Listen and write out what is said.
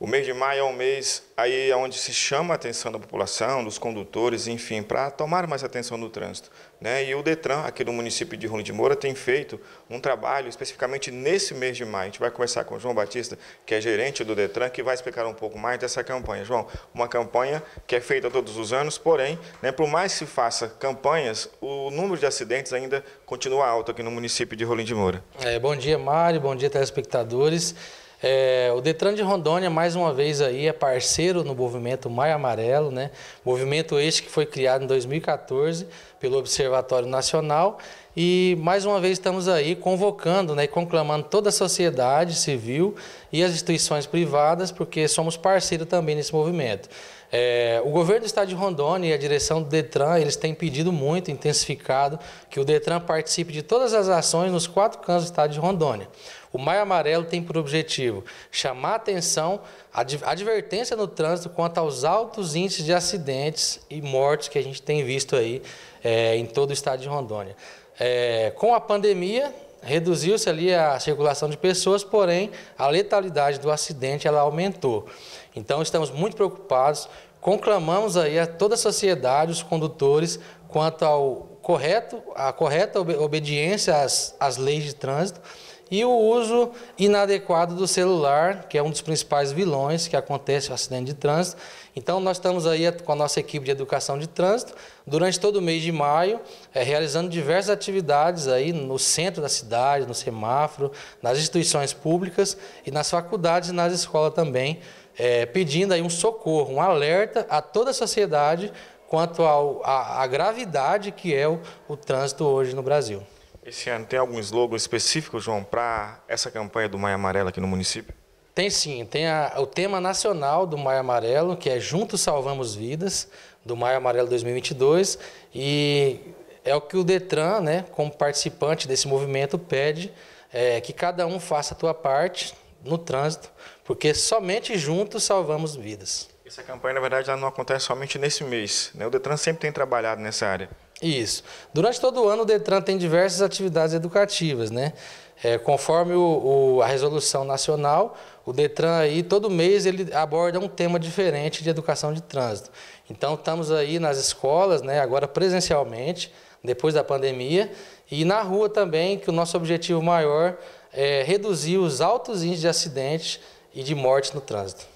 O mês de maio é um mês aí onde se chama a atenção da população, dos condutores, enfim, para tomar mais atenção no trânsito. Né? E o DETRAN, aqui do município de Rolim de Moura, tem feito um trabalho especificamente nesse mês de maio. A gente vai conversar com o João Batista, que é gerente do DETRAN, que vai explicar um pouco mais dessa campanha. João, uma campanha que é feita todos os anos, porém, né, por mais que se faça campanhas, o número de acidentes ainda continua alto aqui no município de Rolim de Moura. É, bom dia, Mário, bom dia, telespectadores. É, o Detran de Rondônia, mais uma vez aí, é parceiro no movimento Maio Amarelo, né? Movimento este que foi criado em 2014 pelo Observatório Nacional e mais uma vez estamos aí convocando né, e conclamando toda a sociedade civil e as instituições privadas, porque somos parceiros também nesse movimento. É, o governo do estado de Rondônia e a direção do Detran, eles têm pedido muito, intensificado, que o Detran participe de todas as ações nos quatro cantos do estado de Rondônia. O Maio Amarelo tem por objetivo chamar a atenção advertência no trânsito quanto aos altos índices de acidentes e mortes que a gente tem visto aí é, em todo o estado de Rondônia. É, com a pandemia, reduziu-se ali a circulação de pessoas, porém a letalidade do acidente ela aumentou. Então estamos muito preocupados, conclamamos aí a toda a sociedade, os condutores, quanto ao correto, a correta obediência às, às leis de trânsito e o uso inadequado do celular, que é um dos principais vilões que acontece o acidente de trânsito. Então, nós estamos aí com a nossa equipe de educação de trânsito durante todo o mês de maio, é, realizando diversas atividades aí no centro da cidade, no semáforo, nas instituições públicas e nas faculdades e nas escolas também, é, pedindo aí um socorro, um alerta a toda a sociedade quanto à gravidade que é o, o trânsito hoje no Brasil. Esse ano tem algum slogan específico, João, para essa campanha do Maio Amarelo aqui no município? Tem sim, tem a, o tema nacional do Maio Amarelo, que é Juntos Salvamos Vidas, do Maio Amarelo 2022, e é o que o Detran, né, como participante desse movimento, pede é, que cada um faça a sua parte no trânsito, porque somente juntos salvamos vidas. Essa campanha, na verdade, ela não acontece somente nesse mês. Né? O Detran sempre tem trabalhado nessa área. Isso. Durante todo o ano, o DETRAN tem diversas atividades educativas, né? É, conforme o, o, a resolução nacional, o Detran aí todo mês ele aborda um tema diferente de educação de trânsito. Então estamos aí nas escolas, né, agora presencialmente, depois da pandemia, e na rua também, que o nosso objetivo maior é reduzir os altos índices de acidentes e de mortes no trânsito.